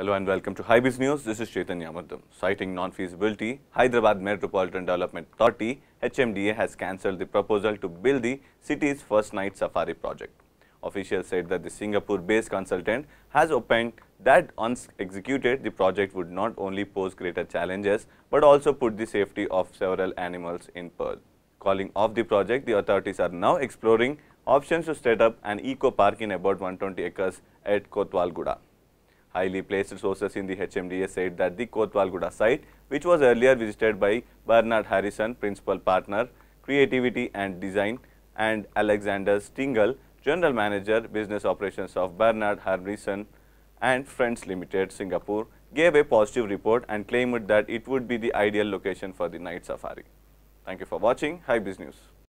Hello and welcome to Highbiz News. This is Chetan Yamardam. Citing non-feasibility, Hyderabad Metropolitan Development Authority HMDA has cancelled the proposal to build the city's first night safari project. Officials said that the Singapore-based consultant has opined that once executed, the project would not only pose greater challenges but also put the safety of several animals in peril. Calling off the project, the authorities are now exploring options to set up an eco park in about 120 acres at Kotwalguda highly placed sources in the HMDA said that the Kotwalguda site, which was earlier visited by Bernard Harrison, principal partner, creativity and design, and Alexander Stingle, general manager, business operations of Bernard Harrison and Friends Limited, Singapore, gave a positive report and claimed that it would be the ideal location for the night safari. Thank you for watching. Hi Biz News.